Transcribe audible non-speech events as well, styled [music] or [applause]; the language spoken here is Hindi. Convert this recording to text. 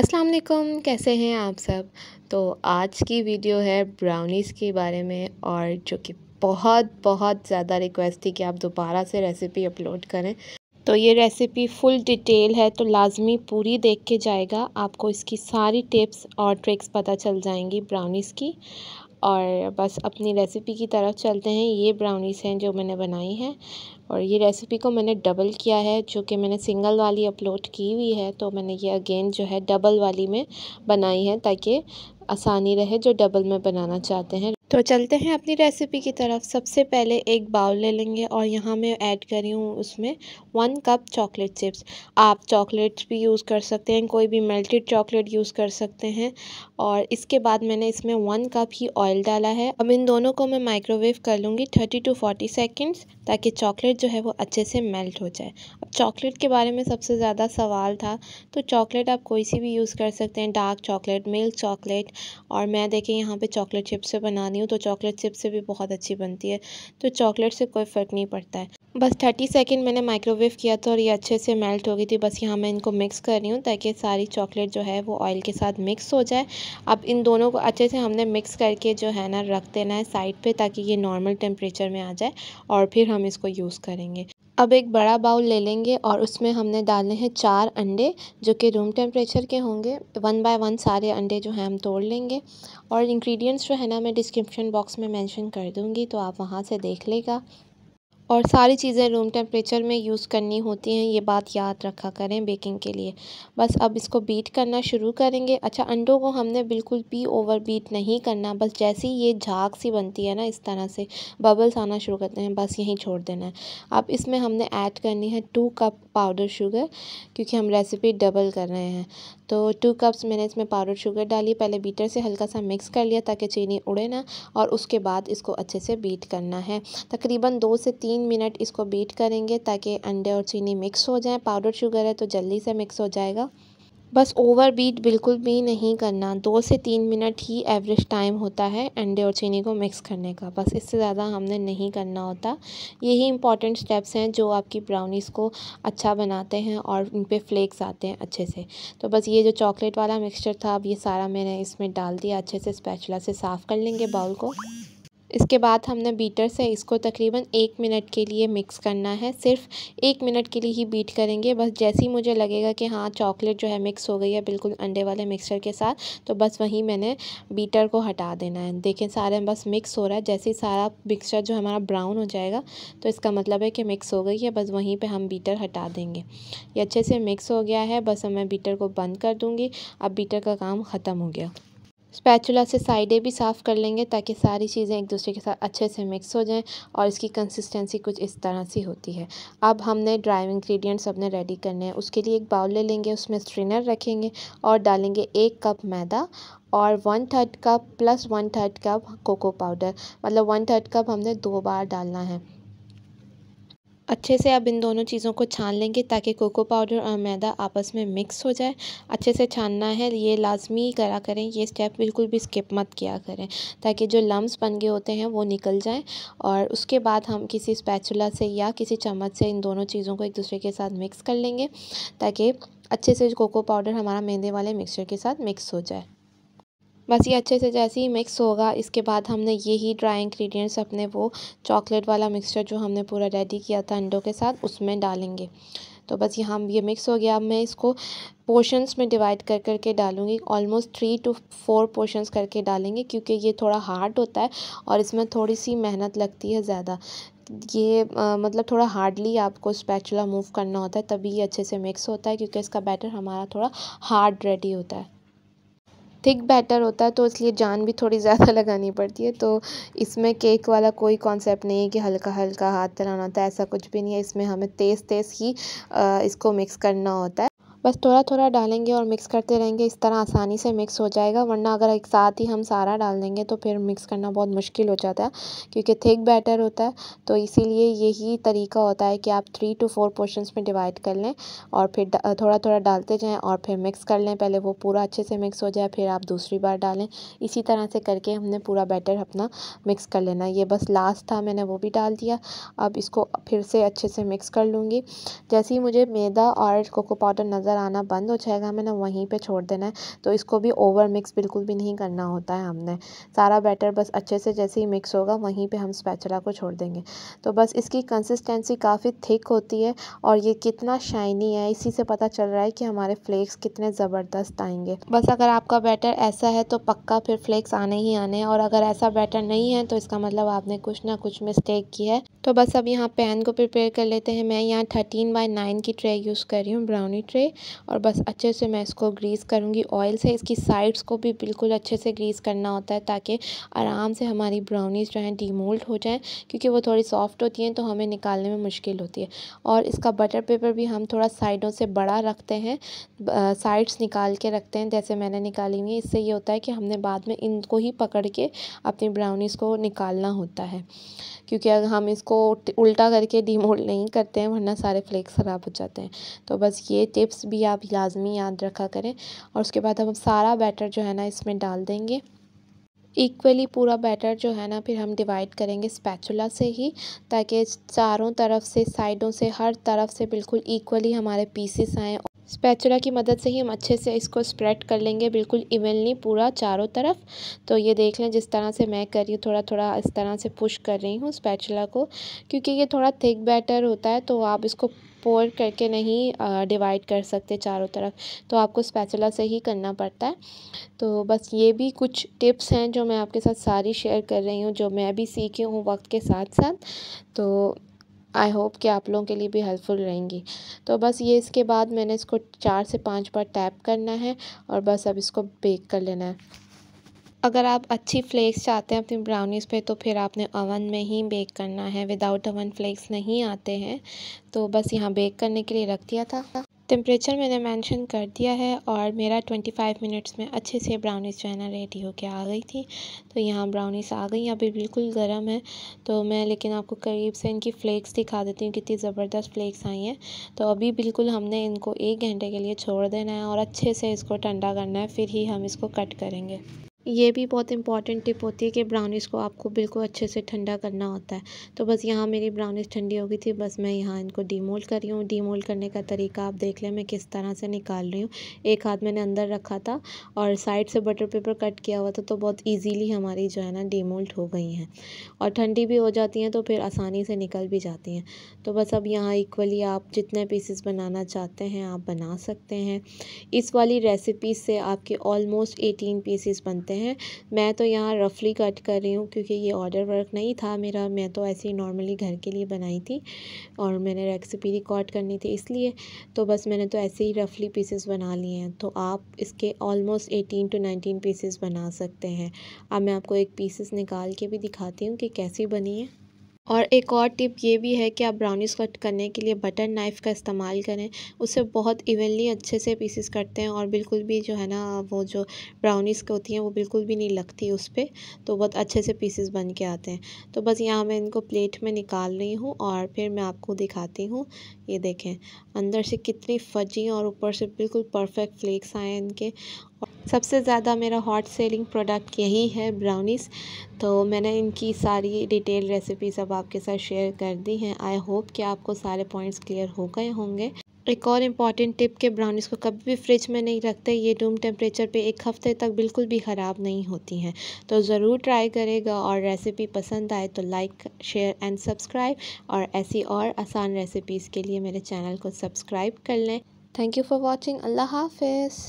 अस्सलाम वालेकुम कैसे हैं आप सब तो आज की वीडियो है ब्राउनीज़ के बारे में और जो कि बहुत बहुत ज़्यादा रिक्वेस्ट थी कि आप दोबारा से रेसिपी अपलोड करें तो ये रेसिपी फुल डिटेल है तो लाजमी पूरी देख के जाएगा आपको इसकी सारी टिप्स और ट्रिक्स पता चल जाएंगी ब्राउनीज़ की और बस अपनी रेसिपी की तरफ चलते हैं ये ब्राउनीज़ हैं जो मैंने बनाई हैं और ये रेसिपी को मैंने डबल किया है जो कि मैंने सिंगल वाली अपलोड की हुई है तो मैंने ये अगेन जो है डबल वाली में बनाई है ताकि आसानी रहे जो डबल में बनाना चाहते हैं तो चलते हैं अपनी रेसिपी की तरफ सबसे पहले एक बाउल ले लेंगे और यहाँ मैं ऐड करी हूँ उसमें वन कप चॉकलेट चिप्स आप चॉकलेट्स भी यूज़ कर सकते हैं कोई भी मेल्टेड चॉकलेट यूज़ कर सकते हैं और इसके बाद मैंने इसमें वन कप ही ऑयल डाला है अब इन दोनों को मैं माइक्रोवेव कर लूँगी थर्टी टू फोर्टी सेकेंड्स ताकि चॉकलेट जो है वो अच्छे से मेल्ट हो जाए अब चॉकलेट के बारे में सबसे ज़्यादा सवाल था तो चॉकलेट आप कोई सी भी यूज़ कर सकते हैं डार्क चॉकलेट मिल्क चॉकलेट और मैं देखें यहाँ पे चॉकलेट चिप्स से बना रही हूँ तो चॉकलेट चिप्स से भी बहुत अच्छी बनती है तो चॉकलेट से कोई फ़र्क नहीं पड़ता है बस थर्टी सेकेंड मैंने माइक्रोवेव किया था और ये अच्छे से मेल्ट हो गई थी बस यहाँ मैं इनको मिक्स कर रही हूँ ताकि सारी चॉकलेट जो है वो ऑयल के साथ मिक्स हो जाए अब इन दोनों को अच्छे से हमने मिक्स करके जो है ना रख देना है साइड पे ताकि ये नॉर्मल टेम्परेचर में आ जाए और फिर हम इसको यूज़ करेंगे अब एक बड़ा बाउल ले लेंगे और उसमें हमने डालने हैं चार अंडे जो कि रूम टेम्परेचर के होंगे वन बाय वन सारे अंडे जो हैं हम तोड़ लेंगे और इंग्रेडिएंट्स जो है ना मैं डिस्क्रिप्शन बॉक्स में मेंशन कर दूंगी तो आप वहाँ से देख लेगा और सारी चीज़ें रूम टेम्परेचर में यूज़ करनी होती हैं ये बात याद रखा करें बेकिंग के लिए बस अब इसको बीट करना शुरू करेंगे अच्छा अंडों को हमने बिल्कुल भी ओवर बीट नहीं करना बस जैसे ही ये झाग सी बनती है ना इस तरह से बबल्स आना शुरू करते हैं बस यहीं छोड़ देना है अब इसमें हमने ऐड करनी है टू कप पाउडर शुगर क्योंकि हम रेसिपी डबल कर रहे हैं तो टू कप्स मैंने इसमें पाउडर शुगर डाली पहले बीटर से हल्का सा मिक्स कर लिया ताकि चीनी उड़े ना और उसके बाद इसको अच्छे से बीट करना है तकरीबन दो से तीन तीन मिनट इसको बीट करेंगे ताकि अंडे और चीनी मिक्स हो जाए पाउडर शुगर है तो जल्दी से मिक्स हो जाएगा बस ओवर बीट बिल्कुल भी नहीं करना दो से तीन मिनट ही एवरेज टाइम होता है अंडे और चीनी को मिक्स करने का बस इससे ज़्यादा हमने नहीं करना होता यही इंपॉर्टेंट स्टेप्स हैं जो आपकी ब्राउनीज़ को अच्छा बनाते हैं और उन पर फ्लेक्स आते हैं अच्छे से तो बस ये जो चॉकलेट वाला मिक्सचर था अब ये सारा मैंने इसमें डाल दिया अच्छे से स्पैचुला से साफ़ कर लेंगे बाउल को इसके बाद हमने बीटर से इसको तकरीबन एक मिनट के लिए मिक्स करना है सिर्फ एक मिनट के लिए ही बीट करेंगे बस जैसे ही मुझे लगेगा कि हाँ चॉकलेट जो है मिक्स हो गई है बिल्कुल अंडे वाले मिक्सचर के साथ तो बस वहीं मैंने बीटर को हटा देना है देखें सारे बस मिक्स हो रहा है जैसे ही सारा मिक्सचर जो हमारा ब्राउन हो जाएगा तो इसका मतलब है कि मिक्स हो गई है बस वहीं पर हम बीटर हटा देंगे ये अच्छे से मिक्स हो गया है बस मैं बीटर को बंद कर दूँगी अब बीटर का काम ख़त्म हो गया स्पैचुला से साइडें भी साफ़ कर लेंगे ताकि सारी चीज़ें एक दूसरे के साथ अच्छे से मिक्स हो जाएं और इसकी कंसिस्टेंसी कुछ इस तरह सी होती है अब हमने ड्राई इंग्रेडिएंट्स अपने रेडी करने हैं उसके लिए एक बाउल ले लेंगे उसमें स्ट्रेनर रखेंगे और डालेंगे एक कप मैदा और one third cup plus one third cup cocoa powder मतलब वन थर्ड कप हमने दो बार डालना है अच्छे से अब इन दोनों चीज़ों को छान लेंगे ताकि कोको पाउडर और मैदा आपस में मिक्स हो जाए अच्छे से छानना है ये लाजमी करा करें ये स्टेप बिल्कुल भी स्किप मत किया करें ताकि जो लम्स बन गए होते हैं वो निकल जाएँ और उसके बाद हम किसी स्पैचुला से या किसी चम्मच से इन दोनों चीज़ों को एक दूसरे के साथ मिक्स कर लेंगे ताकि अच्छे से कोको पाउडर हमारा मैदे वाले मिक्सचर के साथ मिक्स हो जाए बस ये अच्छे से जैसे ही मिक्स होगा इसके बाद हमने यही ड्राई इंग्रेडिएंट्स अपने वो चॉकलेट वाला मिक्सचर जो हमने पूरा रेडी किया था अंडों के साथ उसमें डालेंगे तो बस यहाँ ये मिक्स हो गया अब मैं इसको पोर्शंस में डिवाइड कर कर के डालूँगी almost three to four portions करके डालेंगे क्योंकि ये थोड़ा हार्ड होता है और इसमें थोड़ी सी मेहनत लगती है ज़्यादा ये आ, मतलब थोड़ा हार्डली आपको स्पैचुला मूव करना होता है तभी ये अच्छे से मिक्स होता है क्योंकि इसका बैटर हमारा थोड़ा हार्ड रेडी होता है थिक बैटर होता है तो इसलिए जान भी थोड़ी ज़्यादा [laughs] लगानी पड़ती है तो इसमें केक वाला कोई कॉन्सेप्ट नहीं है कि हल्का हल्का हाथ चलाना होता है ऐसा कुछ भी नहीं है इसमें हमें तेज़ तेज़ ही इसको मिक्स करना होता है बस थोड़ा थोड़ा डालेंगे और मिक्स करते रहेंगे इस तरह आसानी से मिक्स हो जाएगा वरना अगर एक साथ ही हम सारा डाल देंगे तो फिर मिक्स करना बहुत मुश्किल हो जाता है क्योंकि थिक बैटर होता है तो इसीलिए यही तरीका होता है कि आप थ्री टू फोर पोर्शन में डिवाइड कर लें और फिर थोड़ा थोड़ा डालते जाएँ और फिर मिक्स कर लें पहले वो पूरा अच्छे से मिक्स हो जाए फिर आप दूसरी बार डालें इसी तरह से करके हमने पूरा बैटर अपना मिक्स कर लेना ये बस लास्ट था मैंने वो भी डाल दिया अब इसको फिर से अच्छे से मिक्स कर लूँगी जैसे ही मुझे मैदा और कोको पाउडर नज़र नज़र आना बंद हो जाएगा हमें ना वहीं पे छोड़ देना है तो इसको भी ओवर मिक्स बिल्कुल भी नहीं करना होता है हमने सारा बैटर बस अच्छे से जैसे ही मिक्स होगा वहीं पे हम स्पैचुला को छोड़ देंगे तो बस इसकी कंसिस्टेंसी काफ़ी थिक होती है और ये कितना शाइनी है इसी से पता चल रहा है कि हमारे फ्लेक्स कितने ज़बरदस्त आएंगे बस अगर आपका बैटर ऐसा है तो पक्का फिर फ्लेक्स आने ही आने हैं और अगर ऐसा बैटर नहीं है तो इसका मतलब आपने कुछ ना कुछ मिस्टेक की है तो बस अब यहाँ पैन को प्रिपेयर कर लेते हैं मैं यहाँ थर्टीन बाई नाइन की ट्रे यूज़ कर रही हूँ ब्राउनी ट्रे और बस अच्छे से मैं इसको ग्रीस करूँगी ऑयल से इसकी साइड्स को भी बिल्कुल अच्छे से ग्रीस करना होता है ताकि आराम से हमारी ब्राउनीज़ जो हैं डीमोल्ड हो जाएँ क्योंकि वो थोड़ी सॉफ्ट होती हैं तो हमें निकालने में मुश्किल होती है और इसका बटर पेपर भी हम थोड़ा साइडों से बड़ा रखते हैं साइड्स निकाल के रखते हैं जैसे मैंने निकाली हुई है इससे ये होता है कि हमने बाद में इनको ही पकड़ के अपनी ब्राउनीज़ को निकालना होता है क्योंकि अगर हम इसको उल्टा करके डीमोल्ड नहीं करते हैं वरना सारे फ्लेक्स ख़राब हो जाते हैं तो बस ये टिप्स भी आप लाजमी याद रखा करें और उसके बाद हम सारा बैटर जो है ना इसमें डाल देंगे इक्वली पूरा बैटर जो है ना फिर हम डिवाइड करेंगे स्पैचुला से ही ताकि चारों तरफ से साइडों से हर तरफ से बिल्कुल इक्वली हमारे पीसेस आएँ स्पैचुला की मदद से ही हम अच्छे से इसको स्प्रेड कर लेंगे बिल्कुल इवनली पूरा चारों तरफ तो ये देख लें जिस तरह से मैं कर रही हूँ थोड़ा थोड़ा इस तरह से पुश कर रही हूँ स्पैचुला को क्योंकि ये थोड़ा थिक बैटर होता है तो आप इसको पोर करके नहीं डिवाइड कर सकते चारों तरफ तो आपको स्पैचुला से ही करना पड़ता है तो बस ये भी कुछ टिप्स हैं जो मैं आपके साथ सारी शेयर कर रही हूँ जो मैं भी सीखी हूँ वक्त के साथ साथ तो आई होप कि आप लोगों के लिए भी हेल्पफुल रहेंगी तो बस ये इसके बाद मैंने इसको चार से पाँच बार टैप करना है और बस अब इसको बेक कर लेना है अगर आप अच्छी फ्लेक्स चाहते हैं अपनी ब्राउनीज़ पे तो फिर आपने ओवन में ही बेक करना है विदाउट ओवन फ्लेक्स नहीं आते हैं तो बस यहाँ बेक करने के लिए रख दिया था टेम्परेचर मैंने मेंशन कर दिया है और मेरा 25 मिनट्स में अच्छे से ब्राउनीज जो है ना रेडी होकर आ गई थी तो यहाँ ब्राउनीज आ गई अभी बिल्कुल गर्म है तो मैं लेकिन आपको करीब से इनकी फ्लेक्स दिखा देती हूँ कितनी ज़बरदस्त फ्लेक्स आई हैं तो अभी बिल्कुल हमने इनको एक घंटे के लिए छोड़ देना है और अच्छे से इसको ठंडा करना है फिर ही हम इसको कट करेंगे ये भी बहुत इंपॉर्टेंट टिप होती है कि ब्राउनीज़ को आपको बिल्कुल अच्छे से ठंडा करना होता है तो बस यहाँ मेरी ब्राउनीज़ ठंडी हो गई थी बस मैं यहाँ इनको डीमोल्ड कर रही हूँ डीमोल्ड करने का तरीका आप देख लें मैं किस तरह से निकाल रही हूँ एक हाथ मैंने अंदर रखा था और साइड से बटर पेपर कट किया हुआ था तो बहुत ईजीली हमारी जो है ना डीमोल्ड हो गई हैं और ठंडी भी हो जाती हैं तो फिर आसानी से निकल भी जाती हैं तो बस अब यहाँ इक्वली आप जितने पीसेस बनाना चाहते हैं आप बना सकते हैं इस वाली रेसिपी से आपके ऑलमोस्ट एटीन पीसेस बनते जाते हैं मैं तो यहाँ रफली कट कर रही हूँ क्योंकि ये ऑर्डर वर्क नहीं था मेरा मैं तो ऐसे ही नॉर्मली घर के लिए बनाई थी और मैंने रेसिपी रिकॉर्ड करनी थी इसलिए तो बस मैंने तो ऐसे ही रफली पीसेस बना लिए हैं तो आप इसके almost eighteen to nineteen pieces बना सकते हैं अब मैं आपको एक पीसेस निकाल के भी दिखाती हूँ कि कैसी बनी है और एक और टिप ये भी है कि आप ब्राउनीज़ कट करने के लिए बटर नाइफ़ का इस्तेमाल करें उससे बहुत इवनली अच्छे से पीसेस कटते हैं और बिल्कुल भी जो है ना वो जो ब्राउनीज़ की होती हैं वो बिल्कुल भी नहीं लगती उस पर तो बहुत अच्छे से पीसेस बन के आते हैं तो बस यहाँ मैं इनको प्लेट में निकाल रही हूँ और फिर मैं आपको दिखाती हूँ ये देखें अंदर से कितनी फजी और ऊपर से बिल्कुल परफेक्ट फ्लेक्स आए हैं इनके सबसे ज़्यादा मेरा हॉट सेलिंग प्रोडक्ट यही है ब्राउनीस तो मैंने इनकी सारी डिटेल रेसिपीज़ अब आपके साथ शेयर कर दी हैं आई होप कि आपको सारे पॉइंट्स क्लियर हो गए होंगे एक और इम्पॉर्टेंट टिप के ब्राउनीज़ को कभी भी फ्रिज में नहीं रखते ये रूम टेम्परेचर पे एक हफ़्ते तक बिल्कुल भी ख़राब नहीं होती हैं तो ज़रूर ट्राई करेगा और रेसिपी पसंद आए तो लाइक शेयर एंड सब्सक्राइब और ऐसी और आसान रेसिपीज़ के लिए मेरे चैनल को सब्सक्राइब कर लें थैंक यू फॉर वॉचिंग अल्लाह हाफिज़